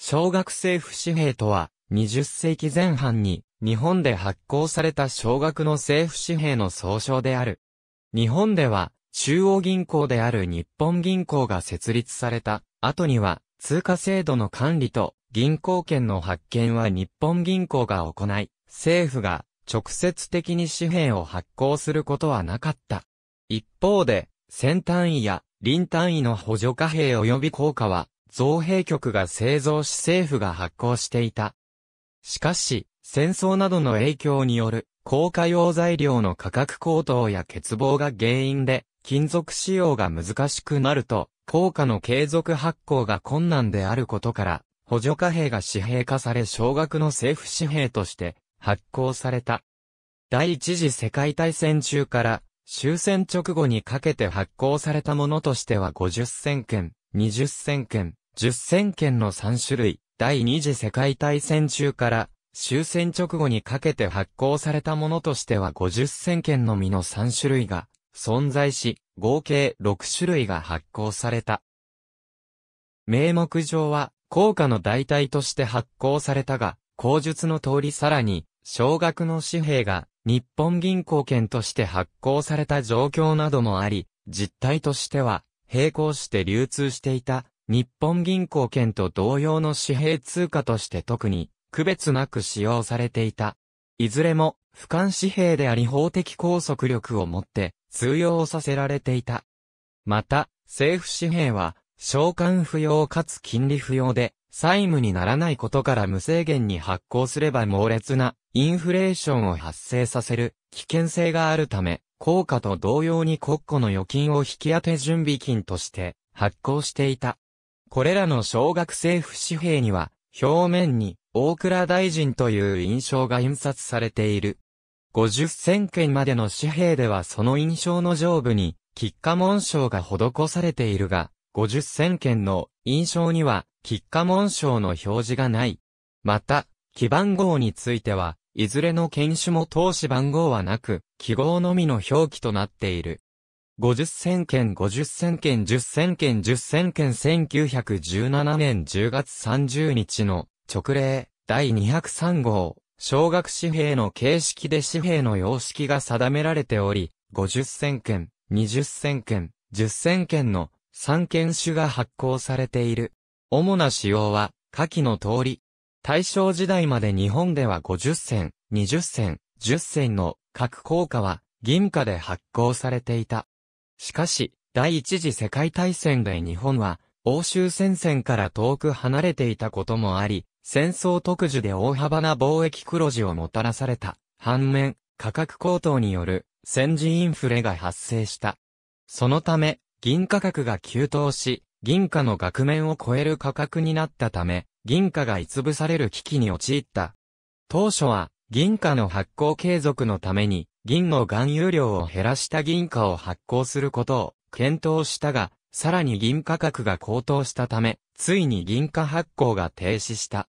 小学生不紙幣とは、20世紀前半に日本で発行された小学の政府紙幣の総称である。日本では中央銀行である日本銀行が設立された後には通貨制度の管理と銀行券の発券は日本銀行が行い、政府が直接的に紙幣を発行することはなかった。一方で、先単位や臨単位の補助貨幣及び効果は造幣局が製造し政府が発行していた。しかし、戦争などの影響による、高価用材料の価格高騰や欠乏が原因で、金属使用が難しくなると、硬価の継続発行が困難であることから、補助貨幣が紙幣化され少額の政府紙幣として発行された。第一次世界大戦中から終戦直後にかけて発行されたものとしては50銭券、20戦圏、10戦圏の3種類、第二次世界大戦中から、終戦直後にかけて発行されたものとしては50戦圏のみの3種類が存在し、合計6種類が発行された。名目上は、効果の代替として発行されたが、口述の通りさらに、少額の紙幣が日本銀行券として発行された状況などもあり、実態としては並行して流通していた日本銀行券と同様の紙幣通貨として特に区別なく使用されていた。いずれも俯瞰紙幣であり法的拘束力を持って通用させられていた。また、政府紙幣は償還不要かつ金利不要で債務にならないことから無制限に発行すれば猛烈なインフレーションを発生させる危険性があるため、効果と同様に国庫の預金を引き当て準備金として発行していた。これらの小学政府紙幣には、表面に大倉大臣という印象が印刷されている。50千件までの紙幣ではその印象の上部に、吉下紋章が施されているが、50千件の印象には、吉下紋章の表示がない。また、基番号については、いずれの犬種も投資番号はなく、記号のみの表記となっている。50千件50千件10千件10千件1917年10月30日の直令第203号、小学紙幣の形式で紙幣の様式が定められており、50千件、20千件、10千件の3件種が発行されている。主な仕様は、下記の通り、大正時代まで日本では50銭、20銭、10銭の各硬貨は銀貨で発行されていた。しかし、第一次世界大戦で日本は欧州戦線から遠く離れていたこともあり、戦争特需で大幅な貿易黒字をもたらされた。反面、価格高騰による戦時インフレが発生した。そのため、銀価格が急騰し、銀貨の額面を超える価格になったため、銀貨が潰される危機に陥った。当初は、銀貨の発行継続のために、銀の含有量を減らした銀貨を発行することを検討したが、さらに銀価格が高騰したため、ついに銀貨発行が停止した。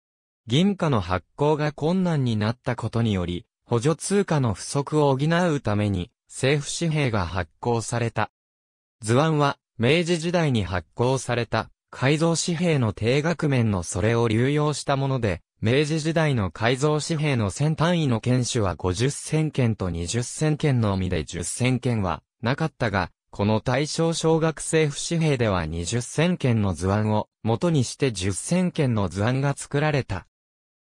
銀貨の発行が困難になったことにより、補助通貨の不足を補うために、政府紙幣が発行された。図案は、明治時代に発行された、改造紙幣の定額面のそれを流用したもので、明治時代の改造紙幣の先単位の剣種は50千件と20千件のみで10千件はなかったが、この対象小学生府紙幣では20千件の図案を元にして10千件の図案が作られた。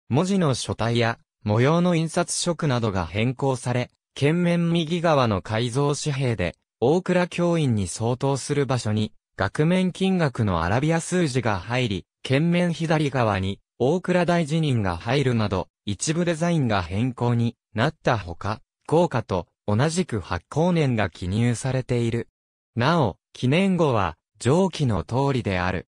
文字の書体や模様の印刷色などが変更され、剣面右側の改造紙幣で、大倉教員に相当する場所に額面金額のアラビア数字が入り、県面左側に大倉大辞任が入るなど、一部デザインが変更になったほか、効果と同じく発行年が記入されている。なお、記念後は上記の通りである。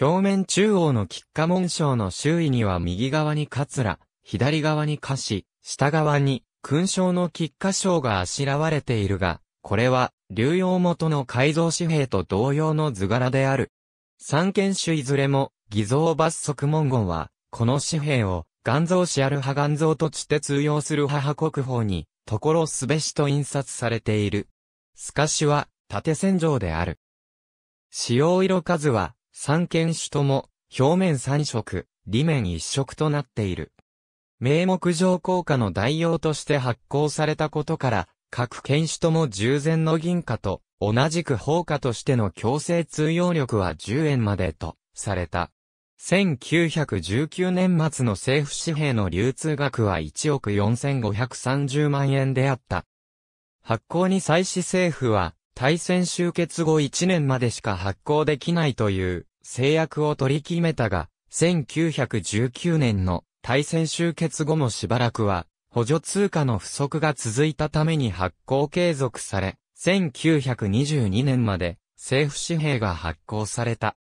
表面中央の吉下紋章の周囲には右側に桂、左側に歌詞、下側に勲章の吉下章があしらわれているが、これは流用元の改造紙幣と同様の図柄である。三剣種いずれも、偽造罰則文言は、この紙幣を、元造紙ある派元造として通用する母国法に、ところすべしと印刷されている。透かしは、縦線上である。使用色数は、三剣種とも、表面三色、裏面一色となっている。名目上効果の代用として発行されたことから、各犬種とも従前の銀貨と、同じく法貨としての強制通用力は10円までと、された。1919年末の政府紙幣の流通額は1億4530万円であった。発行に際し政府は、対戦終結後1年までしか発行できないという制約を取り決めたが、1919年の対戦終結後もしばらくは補助通貨の不足が続いたために発行継続され、1922年まで政府紙幣が発行された。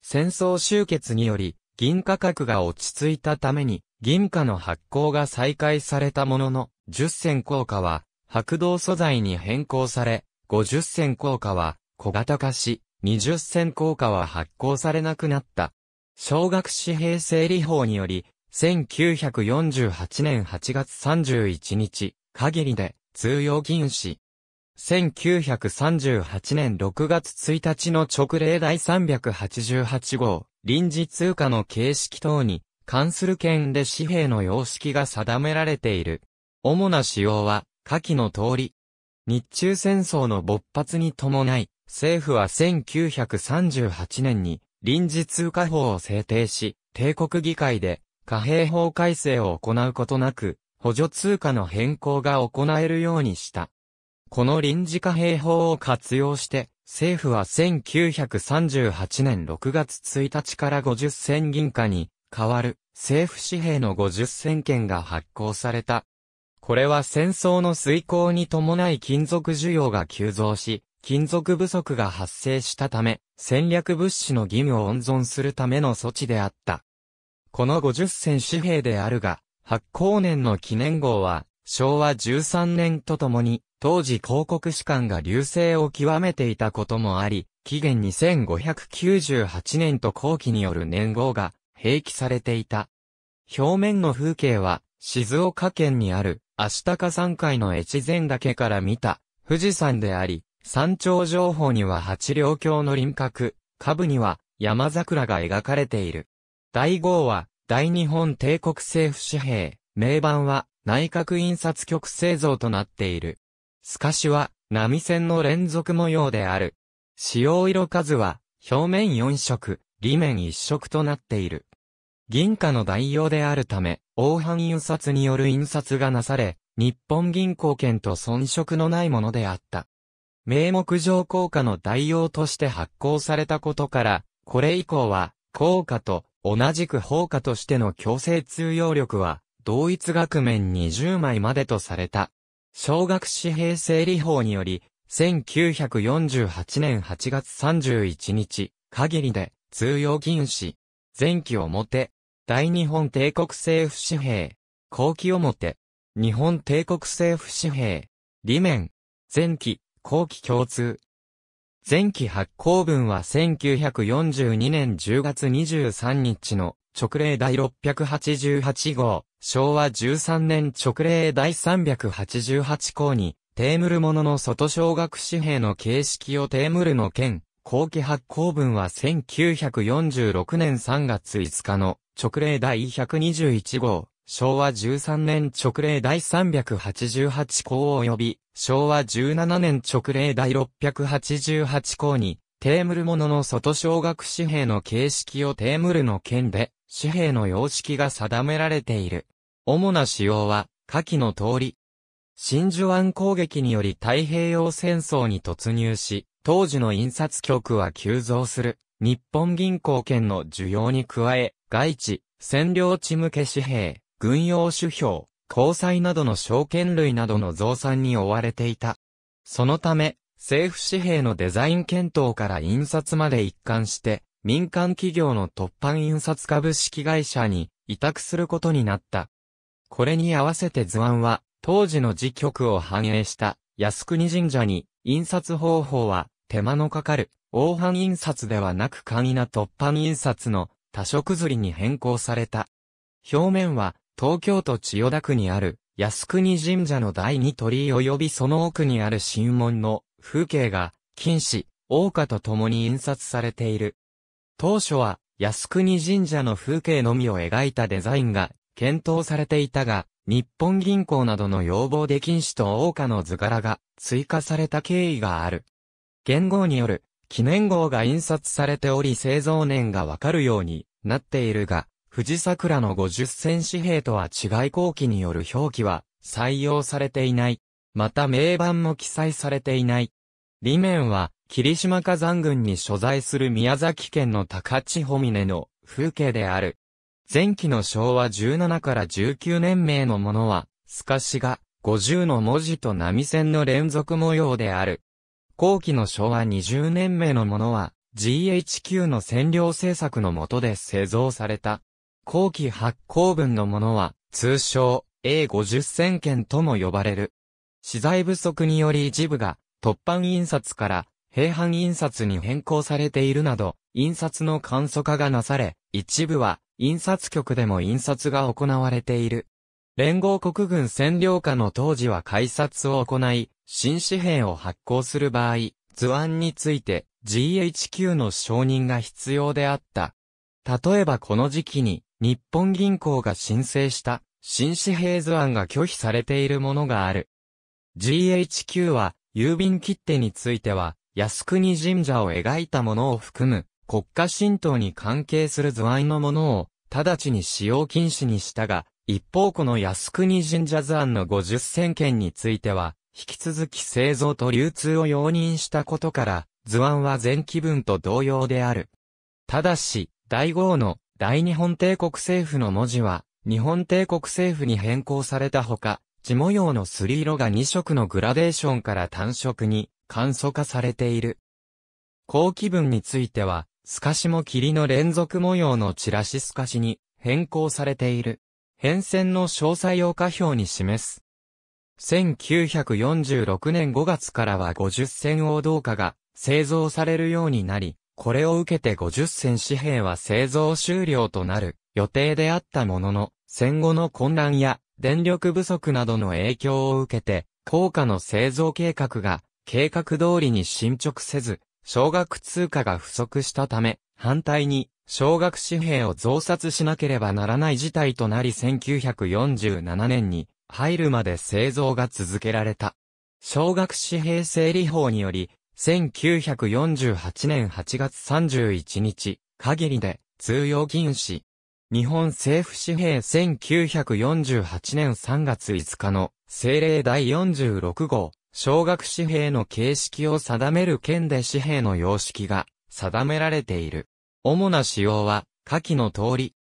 戦争終結により、銀価格が落ち着いたために、銀貨の発行が再開されたものの、10銭硬貨は、白銅素材に変更され、50銭硬貨は、小型化し、20銭硬貨は発行されなくなった。小学紙幣整理法により、1948年8月31日、限りで通用禁止。1938年6月1日の直令第388号、臨時通貨の形式等に関する件で紙幣の様式が定められている。主な仕様は、下記の通り。日中戦争の勃発に伴い、政府は1938年に臨時通貨法を制定し、帝国議会で貨幣法改正を行うことなく、補助通貨の変更が行えるようにした。この臨時貨幣法を活用して、政府は1938年6月1日から50銭銀貨に代わる政府紙幣の50銭券が発行された。これは戦争の遂行に伴い金属需要が急増し、金属不足が発生したため、戦略物資の義務を温存するための措置であった。この50銭紙幣であるが、発行年の記念号は、昭和13年とともに、当時広告士官が流星を極めていたこともあり、期限2598年と後期による年号が併記されていた。表面の風景は、静岡県にある、足高山海の越前岳から見た、富士山であり、山頂情報には八両橋の輪郭、下部には山桜が描かれている。第号は、大日本帝国政府紙幣、名版は、内閣印刷局製造となっている。透かしは、波線の連続模様である。使用色数は、表面4色、裏面1色となっている。銀貨の代用であるため、黄斑印刷による印刷がなされ、日本銀行券と遜色のないものであった。名目上硬貨の代用として発行されたことから、これ以降は、硬貨と同じく法科としての強制通用力は、同一額面20枚までとされた。小学紙幣整理法により、1948年8月31日、限りで、通用禁止。前期表。大日本帝国政府紙幣。後期表。日本帝国政府紙幣。理面。前期、後期共通。前期発行文は1942年10月23日の直令第688号、昭和13年直令第388項に、テームルものの外小学紙幣の形式をテームルの件、後期発行文は1946年3月5日の直令第121号、昭和13年直令第388項及び、昭和17年直令第688項に、テーブルもの外小学紙幣の形式をテーブルの件で、紙幣の様式が定められている。主な仕様は、下記の通り。真珠湾攻撃により太平洋戦争に突入し、当時の印刷局は急増する。日本銀行券の需要に加え、外地、占領地向け紙幣、軍用酒票、交際などの証券類などの増産に追われていた。そのため、政府紙幣のデザイン検討から印刷まで一貫して、民間企業の突販印刷株式会社に委託することになった。これに合わせて図案は、当時の時局を反映した靖国神社に、印刷方法は手間のかかる、黄斑印刷ではなく簡易な突版印刷の多色刷りに変更された。表面は東京都千代田区にある靖国神社の第二鳥居及びその奥にある神門の風景が、金紙、大花と共に印刷されている。当初は、靖国神社の風景のみを描いたデザインが検討されていたが、日本銀行などの要望で金紙と大花の図柄が追加された経緯がある。元号による記念号が印刷されており製造年がわかるようになっているが、富士桜の50戦紙幣とは違い後期による表記は採用されていない。また名版も記載されていない。理面は、霧島火山群に所在する宮崎県の高千穂峰の風景である。前期の昭和17から19年名のものは、透かしが50の文字と波線の連続模様である。後期の昭和20年名のものは、GHQ の占領政策の下で製造された。後期発行分のものは、通称 A50 千件とも呼ばれる。資材不足により一部が、突版印刷から平板印刷に変更されているなど、印刷の簡素化がなされ、一部は印刷局でも印刷が行われている。連合国軍占領下の当時は改札を行い、新紙幣を発行する場合、図案について GHQ の承認が必要であった。例えばこの時期に日本銀行が申請した新紙幣図案が拒否されているものがある。GHQ は郵便切手については靖国神社を描いたものを含む国家神道に関係する図案のものを直ちに使用禁止にしたが、一方この靖国神社図案の50選件については、引き続き製造と流通を容認したことから、図案は全気分と同様である。ただし、第5の大日本帝国政府の文字は、日本帝国政府に変更されたほか、地模様のすり色が2色のグラデーションから単色に簡素化されている。後期文については、透かしも霧の連続模様のチラシ透かしに変更されている。変遷の詳細を下表に示す。1946年5月からは50銭王道化が製造されるようになり、これを受けて50銭紙幣は製造終了となる予定であったものの、戦後の混乱や電力不足などの影響を受けて、効果の製造計画が計画通りに進捗せず、小額通貨が不足したため、反対に小額紙幣を増刷しなければならない事態となり1947年に入るまで製造が続けられた。小額紙幣整理法により、1948年8月31日、限りで通用禁止。日本政府紙幣1948年3月5日の政令第46号、小学紙幣の形式を定める件で紙幣の様式が定められている。主な使用は、下記の通り。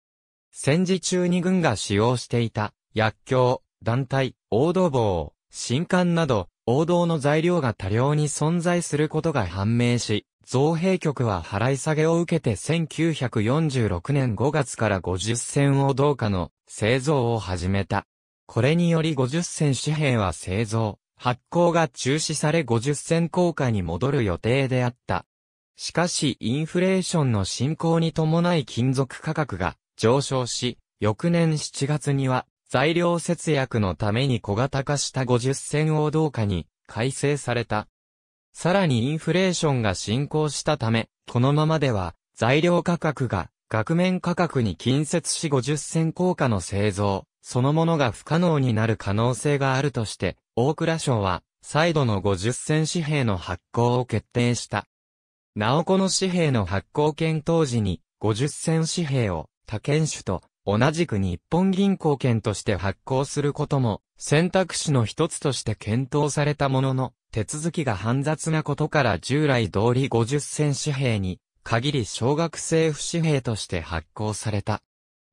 戦時中に軍が使用していた、薬莢、団体、大土棒、新刊など、王道の材料が多量に存在することが判明し、造幣局は払い下げを受けて1946年5月から50銭を同化の製造を始めた。これにより50銭紙幣は製造、発行が中止され50銭効果に戻る予定であった。しかしインフレーションの進行に伴い金属価格が上昇し、翌年7月には材料節約のために小型化した50銭を同化に改正された。さらにインフレーションが進行したため、このままでは材料価格が額面価格に近接し50銭硬貨の製造、そのものが不可能になる可能性があるとして、大倉省は、再度の50銭紙幣の発行を決定した。なおこの紙幣の発行検討時に、50銭紙幣を、他県種と同じく日本銀行券として発行することも、選択肢の一つとして検討されたものの、手続きが煩雑なことから従来通り50銭紙幣に、限り小学生不紙幣として発行された。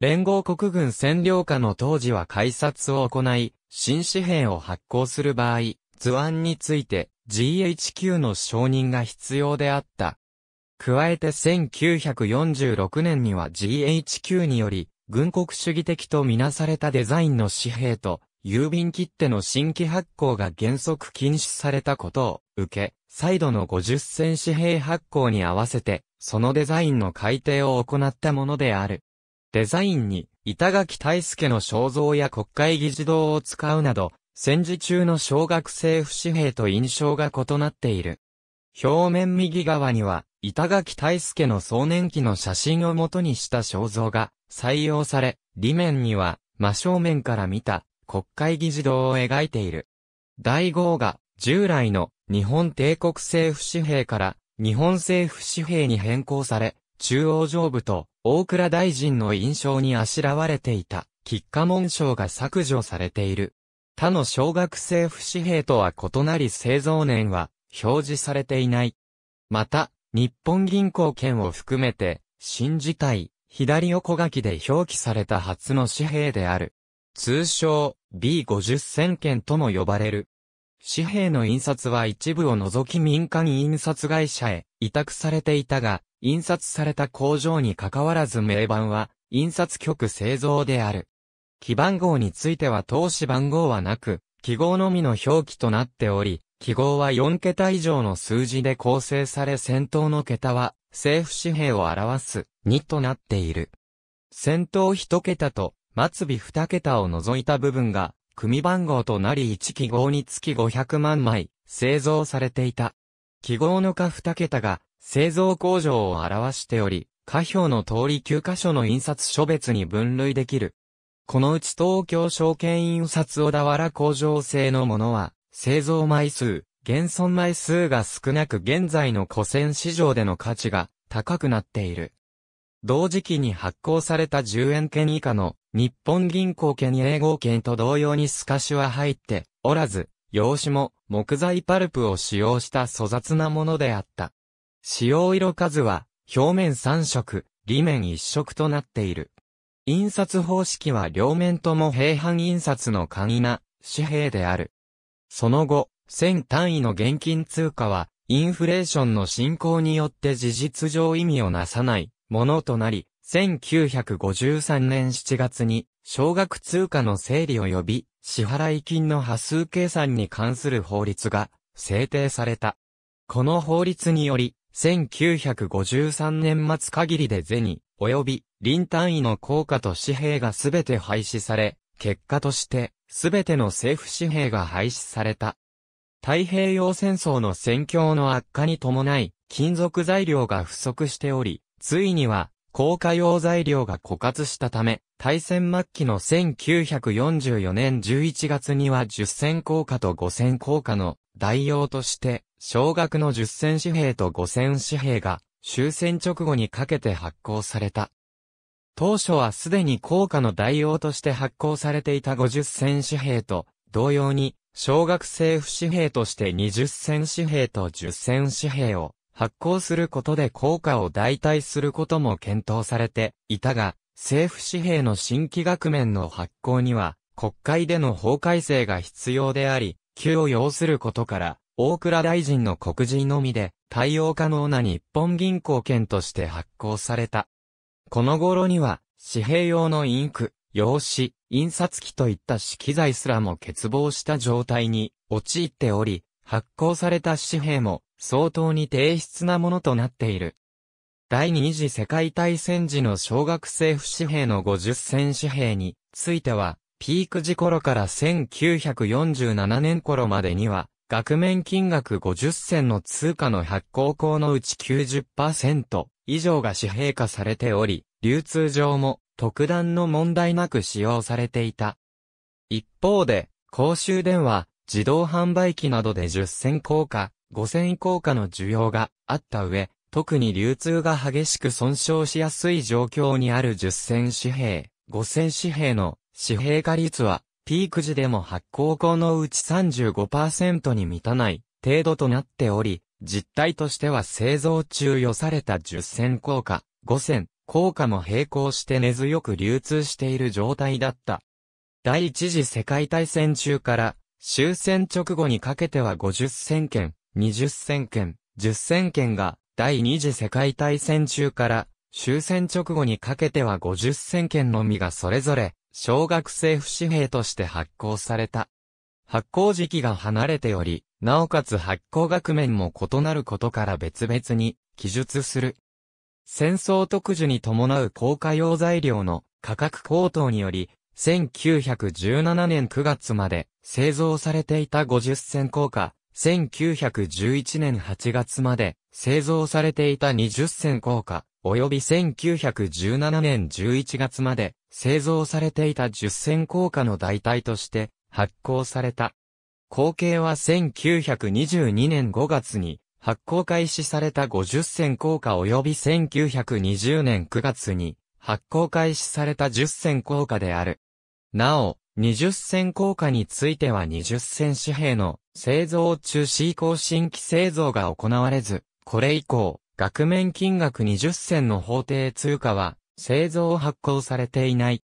連合国軍占領下の当時は改札を行い、新紙幣を発行する場合、図案について GHQ の承認が必要であった。加えて1946年には GHQ により、軍国主義的とみなされたデザインの紙幣と、郵便切手の新規発行が原則禁止されたことを受け、再度の50銭紙幣発行に合わせて、そのデザインの改定を行ったものである。デザインに、板垣大助の肖像や国会議事堂を使うなど、戦時中の小学生不紙幣と印象が異なっている。表面右側には、板垣大助の壮年期の写真を元にした肖像が採用され、裏面には真正面から見た国会議事堂を描いている。第号が従来の日本帝国政府紙幣から日本政府紙幣に変更され、中央上部と大倉大臣の印象にあしらわれていた喫下紋章が削除されている。他の小学政府紙幣とは異なり製造年は表示されていない。また、日本銀行券を含めて、新字体、左横書きで表記された初の紙幣である。通称 B50 千券とも呼ばれる。紙幣の印刷は一部を除き民間印刷会社へ委託されていたが、印刷された工場に関わらず名板は印刷局製造である。記番号については投資番号はなく、記号のみの表記となっており、記号は4桁以上の数字で構成され先頭の桁は政府紙幣を表す2となっている。先頭1桁と末尾2桁を除いた部分が組番号となり1記号につき500万枚製造されていた。記号の下2桁が製造工場を表しており、下表の通り9箇所の印刷書別に分類できる。このうち東京証券印刷小田原工場製のものは、製造枚数、現存枚数が少なく現在の古銭市場での価値が高くなっている。同時期に発行された10円券以下の日本銀行券英語券と同様に透かしは入っておらず、用紙も木材パルプを使用した粗雑なものであった。使用色数は表面3色、裏面1色となっている。印刷方式は両面とも平板印刷の簡易な紙幣である。その後、1000単位の現金通貨は、インフレーションの進行によって事実上意味をなさないものとなり、1953年7月に、少額通貨の整理及び、支払金の波数計算に関する法律が制定された。この法律により、1953年末限りで銭、及び、臨単位の効果と紙幣がすべて廃止され、結果として、すべての政府紙幣が廃止された。太平洋戦争の戦況の悪化に伴い、金属材料が不足しており、ついには、高価用材料が枯渇したため、大戦末期の1944年11月には10銭硬貨と5銭硬貨の代用として、小額の10銭紙幣と5銭紙幣が終戦直後にかけて発行された。当初はすでに硬貨の代用として発行されていた50銭紙幣と、同様に、小学生府紙幣として20銭紙幣と10銭紙幣を発行することで効果を代替することも検討されていたが、政府紙幣の新規額面の発行には、国会での法改正が必要であり、急を要することから、大倉大臣の告示のみで、対応可能な日本銀行券として発行された。この頃には、紙幣用のインク、用紙、印刷機といった資機材すらも欠乏した状態に陥っており、発行された紙幣も相当に低質なものとなっている。第二次世界大戦時の小学生不紙幣の50銭紙幣については、ピーク時頃から1947年頃までには、額面金額50銭の通貨の発行口のうち90%、以上が紙幣化されており、流通上も特段の問題なく使用されていた。一方で、公衆電話、自動販売機などで10銭硬貨、5銭硬貨の需要があった上、特に流通が激しく損傷しやすい状況にある10銭紙幣、5銭紙幣の紙幣化率は、ピーク時でも発行後のうち35%に満たない程度となっており、実態としては製造中予された10銭硬貨、5銭硬貨も並行して根強く流通している状態だった。第一次世界大戦中から、終戦直後にかけては50戦件、20戦件、10戦件が、第二次世界大戦中から、終戦直後にかけては50戦件のみがそれぞれ、小学生不紙幣として発行された。発行時期が離れており、なおかつ発行額面も異なることから別々に記述する。戦争特需に伴う高価用材料の価格高騰により、1917年9月まで製造されていた50銭硬貨、1911年8月まで製造されていた20銭硬貨、及び1917年11月まで製造されていた10銭硬貨の代替として発行された。後継は1922年5月に発行開始された50銭硬貨及び1920年9月に発行開始された10銭硬貨である。なお、20銭硬貨については20銭紙幣の製造中止以降新規製造が行われず、これ以降、額面金額20銭の法定通貨は製造発行されていない。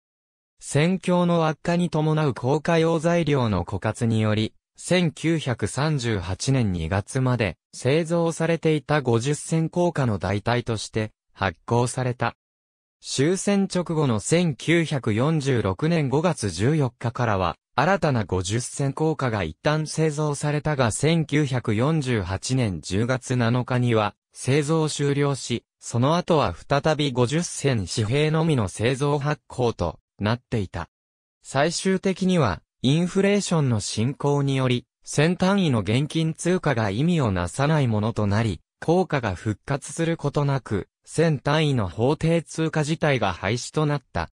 戦況の悪化に伴う硬貨用材料の枯渇により、1938年2月まで製造されていた50銭硬貨の代替として発行された。終戦直後の1946年5月14日からは、新たな50銭硬貨が一旦製造されたが1948年10月7日には製造終了し、その後は再び50銭紙幣のみの製造発行となっていた。最終的にはインフレーションの進行により、先単位の現金通貨が意味をなさないものとなり、効果が復活することなく、先単位の法定通貨自体が廃止となった。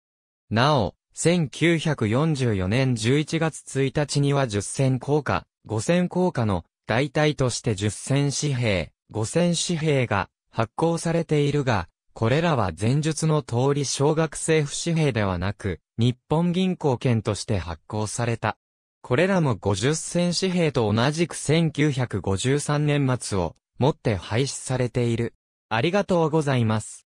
なお、1944年11月1日には10銭硬貨、5銭硬貨の代替として10銭紙幣、5銭紙幣が発行されているが、これらは前述の通り小学生不紙幣ではなく、日本銀行券として発行された。これらも50銭紙幣と同じく1953年末をもって廃止されている。ありがとうございます。